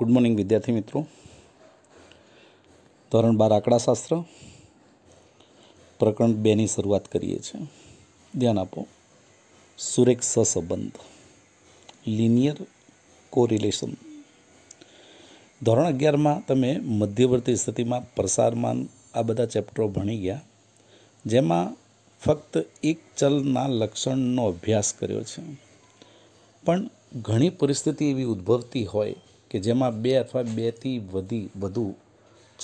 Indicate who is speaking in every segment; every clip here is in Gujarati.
Speaker 1: ગુડ મોર્નિંગ વિદ્યાર્થી મિત્રો ધોરણ બાર આંકડાશાસ્ત્ર પ્રકરણ બેની શરૂઆત કરીએ છીએ ધ્યાન આપો સુરેખ સહસંબંધ લિનિયર કોરિલેશન ધોરણ અગિયારમાં તમે મધ્યવર્તી સ્થિતિમાં પ્રસારમાન આ બધા ચેપ્ટરો ભણી ગયા જેમાં ફક્ત એક ચલના લક્ષણનો અભ્યાસ કર્યો છે પણ ઘણી પરિસ્થિતિ એવી ઉદ્ભવતી હોય કે જેમાં બે અથવા બેથી વધી વધુ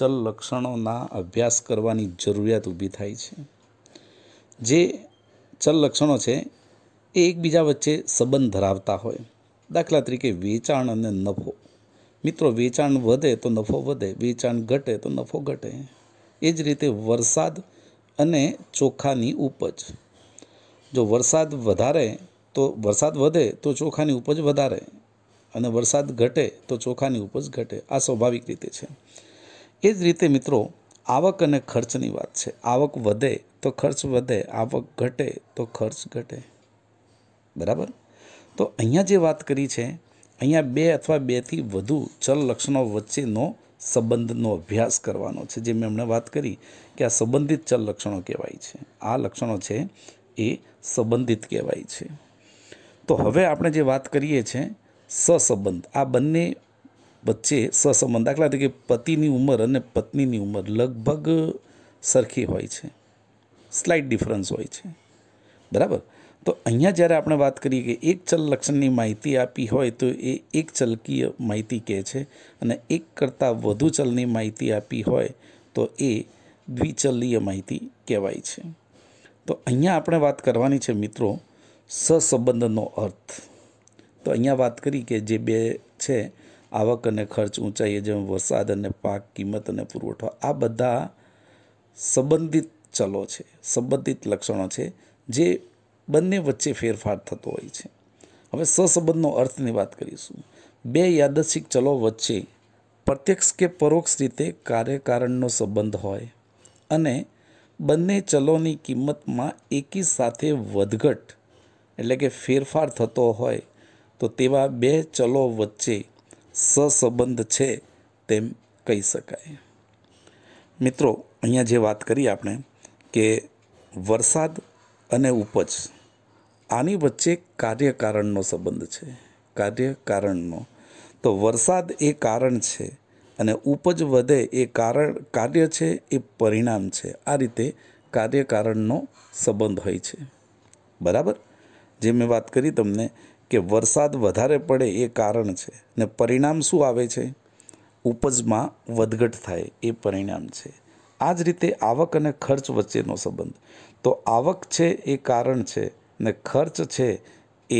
Speaker 1: ચલ લક્ષણોના અભ્યાસ કરવાની જરૂરિયાત ઊભી થાય છે જે ચલ લક્ષણો છે એ એકબીજા વચ્ચે સંબંધ ધરાવતા હોય દાખલા તરીકે વેચાણ અને નફો મિત્રો વેચાણ વધે તો નફો વધે વેચાણ ઘટે તો નફો ઘટે એ જ રીતે વરસાદ અને ચોખાની ઉપજ જો વરસાદ વધારે તો વરસાદ વધે તો ચોખાની ઉપજ વધારે અને વરસાદ ઘટે તો ચોખાની ઉપજ ઘટે આ સ્વાભાવિક રીતે છે એ જ રીતે મિત્રો આવક અને ખર્ચની વાત છે આવક વધે તો ખર્ચ વધે આવક ઘટે તો ખર્ચ ઘટે બરાબર તો અહીંયા જે વાત કરી છે અહીંયા બે અથવા બેથી વધુ ચલ લક્ષણો વચ્ચેનો સંબંધનો અભ્યાસ કરવાનો છે જે મેં હમણાં વાત કરી કે આ સંબંધિત ચલ લક્ષણો કહેવાય છે આ લક્ષણો છે એ સંબંધિત કહેવાય છે તો હવે આપણે જે વાત કરીએ છીએ સસંબંધ આ બંને વચ્ચે સસંબંધ દાખલા તરીકે પતિની ઉંમર અને પત્નીની ઉંમર લગભગ સરખી હોય છે સ્લાઇટ ડિફરન્સ હોય છે બરાબર તો અહીંયા જ્યારે આપણે વાત કરીએ કે એક ચલ લક્ષણની માહિતી આપી હોય તો એ એક ચલકીય માહિતી કહે છે અને એક કરતાં વધુ ચલની માહિતી આપી હોય તો એ દ્વિચલીય માહિતી કહેવાય છે તો અહીંયા આપણે વાત કરવાની છે મિત્રો સસંબંધનો અર્થ તો અહીંયા વાત કરી કે જે બે છે આવક અને ખર્ચ ઊંચાઈએ જેમ વરસાદ અને પાક કિંમત અને પુરવઠો આ બધા સંબંધિત ચલો છે સંબંધિત લક્ષણો છે જે બંને વચ્ચે ફેરફાર થતો હોય છે હવે સસંબંધનો અર્થની વાત કરીશું બે યાદશિક ચલો વચ્ચે પ્રત્યક્ષ કે પરોક્ષ રીતે કાર્યકારણનો સંબંધ હોય અને બંને ચલોની કિંમતમાં એકી સાથે વધઘટ એટલે કે ફેરફાર થતો હોય તો તેવા બે ચલો વચ્ચે સસંબંધ છે તેમ કહી શકાય મિત્રો અહીંયા જે વાત કરી આપણે કે વરસાદ અને ઉપજ આની વચ્ચે કાર્યકારણનો સંબંધ છે કાર્યકારણનો તો વરસાદ એ કારણ છે અને ઉપજ વધે એ કારણ કાર્ય છે એ પરિણામ છે આ રીતે કાર્યકારણનો સંબંધ હોય છે બરાબર જે મેં વાત કરી તમને કે વરસાદ વધારે પડે એ કારણ છે ને પરિણામ શું આવે છે ઉપજમાં વધઘટ થાય એ પરિણામ છે આ જ રીતે આવક અને ખર્ચ વચ્ચેનો સંબંધ તો આવક છે એ કારણ છે ને ખર્ચ છે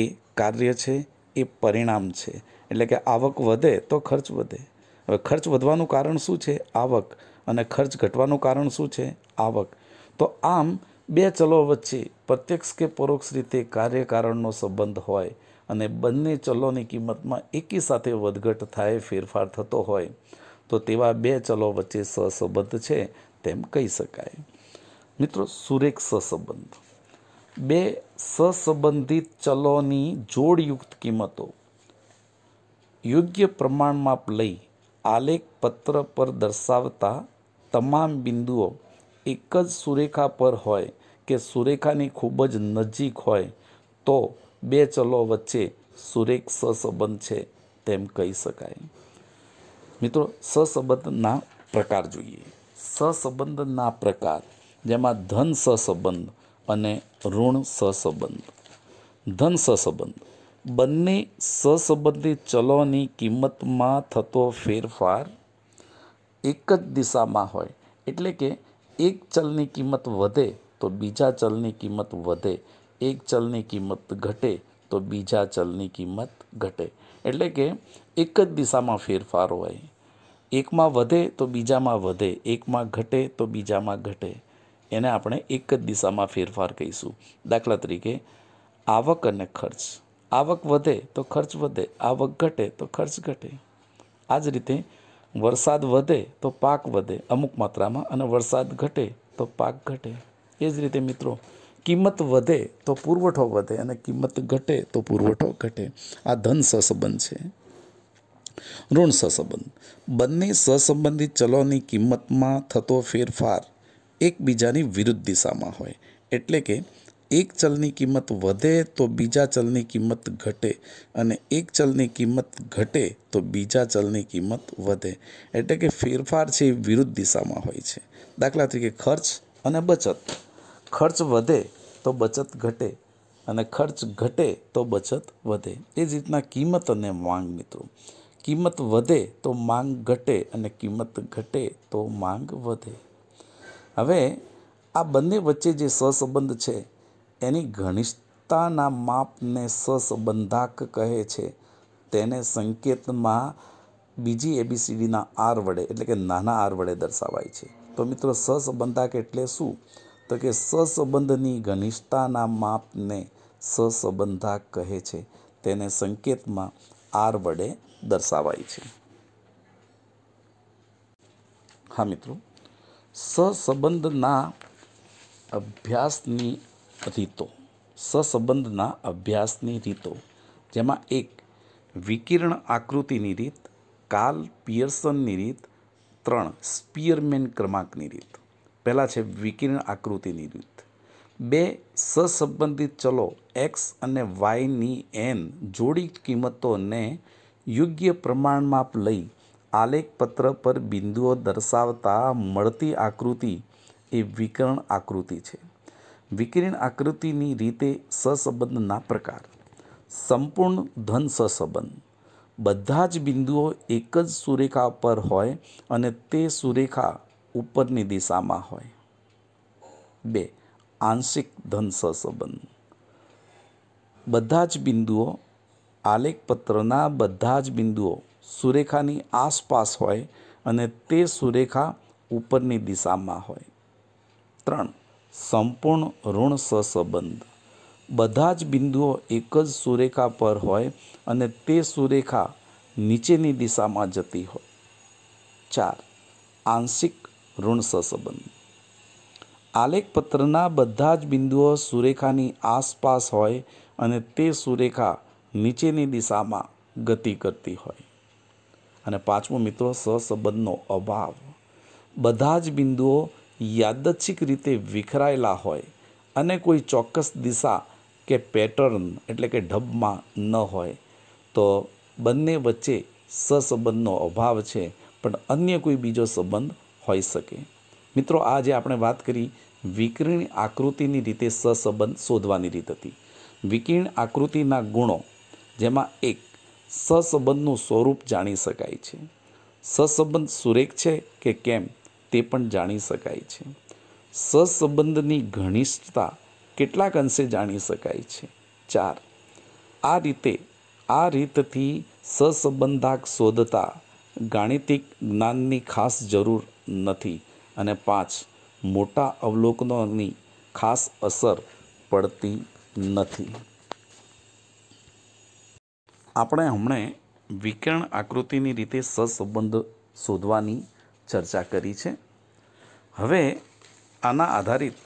Speaker 1: એ કાર્ય છે એ પરિણામ છે એટલે કે આવક વધે તો ખર્ચ વધે હવે ખર્ચ વધવાનું કારણ શું છે આવક અને ખર્ચ ઘટવાનું કારણ શું છે આવક તો આમ બે ચલો વચ્ચે પ્રત્યક્ષ કે પરોક્ષ રીતે કાર્યકારણનો સંબંધ હોય અને બંને ચલોની કિંમતમાં એકી સાથે વધઘટ થાય ફેરફાર થતો હોય તો તેવા બે ચલો વચ્ચે સહસંબંધ છે તેમ કહી શકાય મિત્રો સુરેખ સહસંબંધ બે સહસંબંધિત ચલોની જોડયુક્ત કિંમતો યોગ્ય પ્રમાણમાં લઈ આલેખ પત્ર પર દર્શાવતા તમામ બિંદુઓ એક જ સુરેખા પર હોય કે સુરેખાની ખૂબ જ નજીક હોય તો બે ચલો વચ્ચે સુરેખ સહસંબંધ છે તેમ કહી શકાય મિત્રો સહસંબંધના પ્રકાર જોઈએ સહસંબંધના પ્રકાર જેમાં ધન સહસંબંધ અને ઋણ સહસંબંધ ધન સહસંબંધ બંને સહસંબંધિત ચલોની કિંમતમાં થતો ફેરફાર એક જ દિશામાં હોય એટલે કે એક ચલની કિંમત વધે તો બીજા ચલની કિંમત વધે એક ચલની કિંમત ઘટે તો બીજા ચલની કિંમત ઘટે એટલે કે એક જ દિશામાં ફેરફાર હોય એકમાં વધે તો બીજામાં વધે એકમાં ઘટે તો બીજામાં ઘટે એને આપણે એક જ દિશામાં ફેરફાર કહીશું દાખલા તરીકે આવક અને ખર્ચ આવક વધે તો ખર્ચ વધે આવક ઘટે તો ખર્ચ ઘટે આ જ રીતે વરસાદ વધે તો પાક વધે અમુક માત્રામાં અને વરસાદ ઘટે તો પાક ઘટે એ જ રીતે મિત્રો કિંમત વધે તો પુરવઠો વધે અને કિંમત ઘટે તો પુરવઠો ઘટે આ ધન સહસંબંધ છે ઋણ સહસંબંધ બંને સહસંબંધિત ચલોની કિંમતમાં થતો ફેરફાર એકબીજાની વિરુદ્ધ દિશામાં હોય એટલે કે એક ચલની કિંમત વધે તો બીજા ચલની કિંમત ઘટે અને એક ચલની કિંમત ઘટે તો બીજા ચલની કિંમત વધે એટલે કે ફેરફાર છે એ વિરુદ્ધ દિશામાં હોય છે દાખલા તરીકે ખર્ચ અને બચત ખર્ચ વધે તો બચત ઘટે અને ખર્ચ ઘટે તો બચત વધે એ જ રીતના કિંમત અને માંગ મિત્રો કિંમત વધે તો માંગ ઘટે અને કિંમત ઘટે તો માંગ વધે હવે આ બંને વચ્ચે જે સહસંબંધ છે એની ઘનિષ્ઠતાના માપને સહસંબંધાક કહે છે તેને સંકેતમાં બીજી એબીસીડીના આર વડે એટલે કે નાના આર વડે દર્શાવાય છે તો મિત્રો સહસંબંધાક એટલે શું તો કે સસંબંધની ઘનિષ્ઠતાના માપને સહસંબંધા કહે છે તેને સંકેતમાં આર વડે દર્શાવાય છે હા મિત્રો સહસંબંધના અભ્યાસની રીતો સસંબંધના અભ્યાસની રીતો જેમાં એક વિકિરણ આકૃતિની રીત કાલ પિયર્સનની રીત ત્રણ સ્પિયરમેન ક્રમાંકની રીત પહેલાં છે વિકિરણ આકૃતિની રીત બે સસંબંધિત ચલો એક્સ અને વાયની એન જોડી કિંમતોને યોગ્ય પ્રમાણમાપ લઈ આલેખપત્ર પર બિંદુઓ દર્શાવતા મળતી આકૃતિ એ વિકિરણ આકૃતિ છે વિકિરણ આકૃતિની રીતે સસંબંધના પ્રકાર સંપૂર્ણ ધન સસંબંધ બધા જ બિંદુઓ એક જ સુરેખા પર હોય અને તે સુરેખા ઉપરની દિશામાં હોય બે આંશિક ધન સહસંબંધ બધા જ બિંદુઓ આલેખપત્રના બધા જ બિંદુઓ સુરેખાની આસપાસ હોય અને તે સુરેખા ઉપરની દિશામાં હોય ત્રણ સંપૂર્ણ ઋણ સહસંબંધ બધા જ બિંદુઓ એક જ સુરેખા પર હોય અને તે સુરેખા નીચેની દિશામાં જતી હોય ચાર આંશિક ઋણ સસંબંધ આલેખપત્રના બધા જ બિંદુઓ સુરેખાની આસપાસ હોય અને તે સુરેખા નીચેની દિશામાં ગતિ કરતી હોય અને પાંચમો મિત્રો સસંબંધનો અભાવ બધા જ બિંદુઓ યાદચ્છિક રીતે વિખરાયેલા હોય અને કોઈ ચોક્કસ દિશા કે પેટર્ન એટલે કે ઢબમાં ન હોય તો બંને વચ્ચે સસંબંધનો અભાવ છે પણ અન્ય કોઈ બીજો સંબંધ હોઈ શકે મિત્રો આ જે આપણે વાત કરી વિકર્ણ આકૃતિની રીતે સસંબંધ શોધવાની રીત હતી વિકિરણ આકૃતિના ગુણો જેમાં એક સસંબંધનું સ્વરૂપ જાણી શકાય છે સસંબંધ સુરેખ છે કે કેમ તે પણ જાણી શકાય છે સસંબંધની ઘનિષ્ઠતા કેટલાક અંશે જાણી શકાય છે ચાર આ રીતે આ રીતથી સસંબંધાક શોધતા ગાણિતિક જ્ઞાનની ખાસ જરૂર નથી અને પાંચ મોટા અવલોકનોની ખાસ અસર પડતી નથી આપણે હમણે વિકર્ણ આકૃતિની રીતે સહસંબંધ શોધવાની ચર્ચા કરી છે હવે આના આધારિત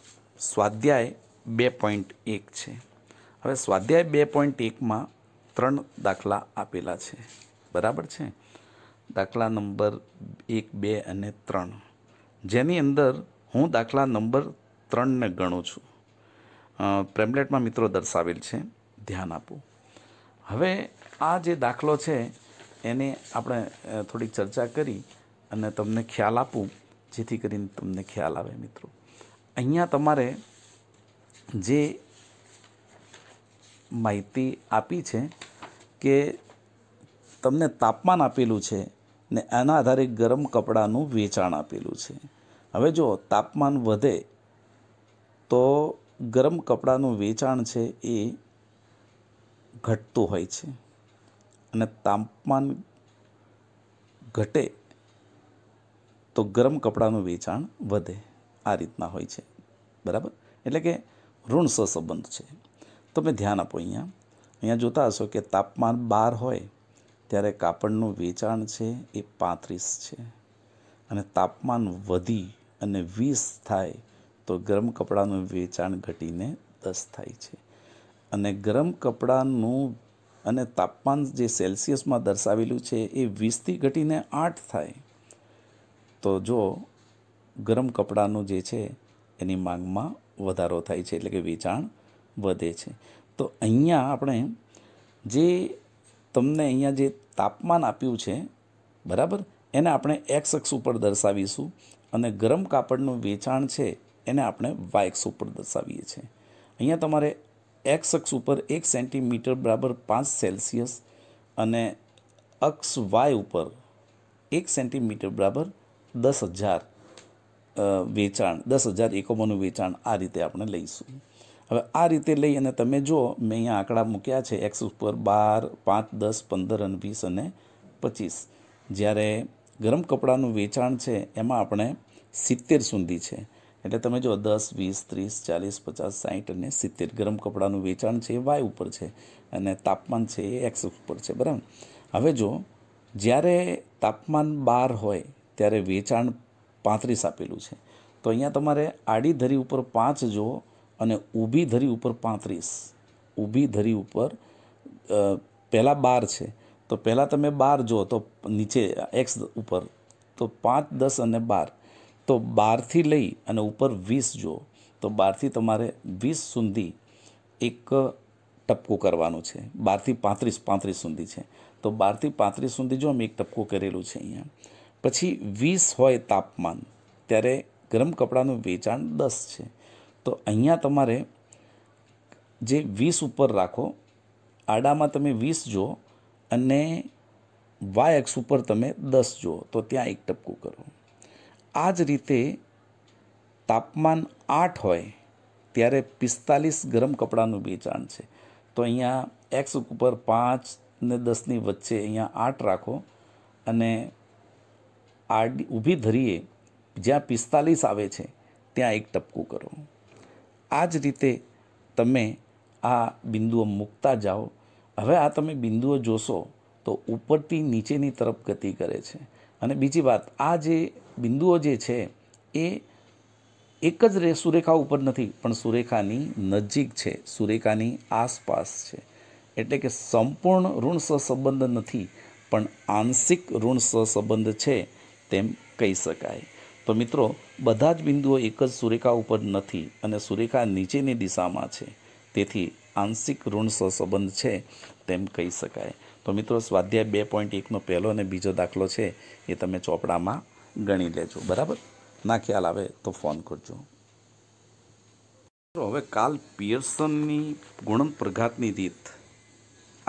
Speaker 1: સ્વાધ્યાય બે પોઈન્ટ એક છે હવે સ્વાધ્યાય બે પોઈન્ટ એકમાં ત્રણ દાખલા આપેલા છે બરાબર છે દાખલા નંબર એક બે અને ત્રણ જેની અંદર હું દાખલા નંબર ત્રણને ગણું છું પ્રેમલેટમાં મિત્રો દર્શાવેલ છે ધ્યાન આપું હવે આ જે દાખલો છે એને આપણે થોડી ચર્ચા કરી અને તમને ખ્યાલ આપું જેથી કરીને તમને ખ્યાલ આવે મિત્રો અહીંયા તમારે જે માહિતી આપી છે કે તમને તાપમાન આપેલું છે ને એના આધારે ગરમ કપડાનું વેચાણ આપેલું છે હવે જો તાપમાન વધે તો ગરમ કપડાનું વેચાણ છે એ ઘટતું હોય છે અને તાપમાન ઘટે તો ગરમ કપડાનું વેચાણ વધે આ રીતના હોય છે બરાબર એટલે કે ઋણ સહસંબંધ છે તમે ધ્યાન આપો અહીંયા અહીંયા જોતા હશો કે તાપમાન બાર હોય ત્યારે કાપડનું વેચાણ છે એ પાંત્રીસ છે અને તાપમાન વધી અને વીસ થાય તો ગરમ કપડાનું વેચાણ ઘટીને દસ થાય છે અને ગરમ કપડાનું અને તાપમાન જે સેલ્સિયસમાં દર્શાવેલું છે એ વીસથી ઘટીને આઠ થાય તો જો ગરમ કપડાનું જે છે એની માંગમાં વધારો થાય છે એટલે કે વેચાણ વધે છે તો અહીંયા આપણે જે તમને અહીંયા જે તાપમાન આપ્યું છે બરાબર એને આપણે એક્સ અક્ષ ઉપર દર્શાવીશું અને ગરમ કાપડનું વેચાણ છે એને આપણે વાય અક્ષ ઉપર દર્શાવીએ છીએ અહીંયા તમારે એક્સ અક્ષ ઉપર એક સેન્ટીમીટર બરાબર પાંચ સેલ્સિયસ અને અક્ષ વાય ઉપર એક સેન્ટીમીટર બરાબર દસ હજાર વેચાણ દસ હજાર એકમોનું વેચાણ આ રીતે આપણે લઈશું હવે આ રીતે લઈ અને તમે જો મેં અહીંયા આંકડા મૂક્યા છે એક્સ ઉપર બાર પાંચ દસ પંદર અને વીસ અને પચીસ જ્યારે ગરમ કપડાનું વેચાણ છે એમાં આપણે સિત્તેર સુધી છે એટલે તમે જો દસ વીસ ત્રીસ ચાલીસ પચાસ સાહીઠ અને સિત્તેર ગરમ કપડાનું વેચાણ છે એ વાય ઉપર છે અને તાપમાન છે એ એક્સ ઉપર છે બરાબર હવે જો જ્યારે તાપમાન બાર હોય ત્યારે વેચાણ પાંત્રીસ આપેલું છે તો અહીંયા તમારે આડી ધરી ઉપર પાંચ જો અને ઊભી ધરી ઉપર પાંત્રીસ ઊભી ધરી ઉપર પહેલાં બાર છે તો પહેલાં તમે બાર જો તો નીચે એક્સ ઉપર તો પાંચ દસ અને બાર તો બારથી લઈ અને ઉપર વીસ જો તો બારથી તમારે વીસ સુધી એક ટપકો કરવાનો છે બારથી પાંત્રીસ પાંત્રીસ સુધી છે તો બારથી પાંત્રીસ સુધી જો અમે એક ટપકો કરેલું છે અહીંયા પછી વીસ હોય તાપમાન ત્યારે ગરમ કપડાનું વેચાણ દસ છે તો અહીંયા તમારે જે વીસ ઉપર રાખો આડામાં તમે વીસ જુઓ અને વાય એક્સ ઉપર તમે દસ જુઓ તો ત્યાં એક ટપકું કરો આ જ રીતે તાપમાન આઠ હોય ત્યારે પિસ્તાલીસ ગરમ કપડાનું વેચાણ છે તો અહીંયા એક્સ ઉપર પાંચ ને દસની વચ્ચે અહીંયા આઠ રાખો અને આડી ઊભી ધરીએ જ્યાં પિસ્તાલીસ આવે છે ત્યાં એક ટપકું કરો આ જ રીતે તમે આ બિંદુઓ મૂકતા જાઓ હવે આ તમે બિંદુઓ જોશો તો ઉપરથી નીચેની તરફ ગતિ કરે છે અને બીજી વાત આ જે બિંદુઓ જે છે એ એક જ રે સુરેખા ઉપર નથી પણ સુરેખાની નજીક છે સુરેખાની આસપાસ છે એટલે કે સંપૂર્ણ ઋણ સહસંબંધ નથી પણ આંશિક ઋણ સહસંબંધ છે તેમ કહી શકાય તો મિત્રો બધા જ બિંદુઓ એક જ સુરેખા ઉપર નથી અને સુરેખા નીચેની દિશામાં છે તેથી આંશિક ઋણ સહસંબંધ છે તેમ કહી શકાય તો મિત્રો સ્વાધ્યાય બે પોઈન્ટ એકનો પહેલો અને બીજો દાખલો છે એ તમે ચોપડામાં ગણી લેજો બરાબર ના ખ્યાલ આવે તો ફોન કરજો મિત્રો હવે કાલ પિયર્સનની ગુણ પ્રઘાતની રીત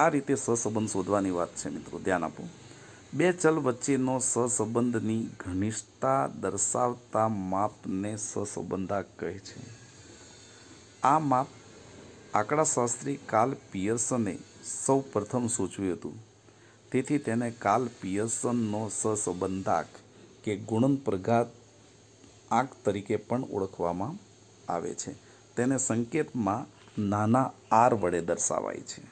Speaker 1: આ રીતે સહસંબંધ શોધવાની વાત છે મિત્રો ધ્યાન આપો બે ચલ વચ્ચેનો સહસંબંધની ઘનિષ્ઠતા દર્શાવતા માપને સહસંબંધા કહે છે આ માપ આંકડાશાસ્ત્રી કાલ પિયર્સને સૌ પ્રથમ સૂચવ્યું હતું તેથી તેને કાલ પિયર્સનનો સહસંબંધાક કે ગુણન પ્રઘાત આંક તરીકે પણ ઓળખવામાં આવે છે તેને સંકેતમાં નાના આર વડે દર્શાવાય છે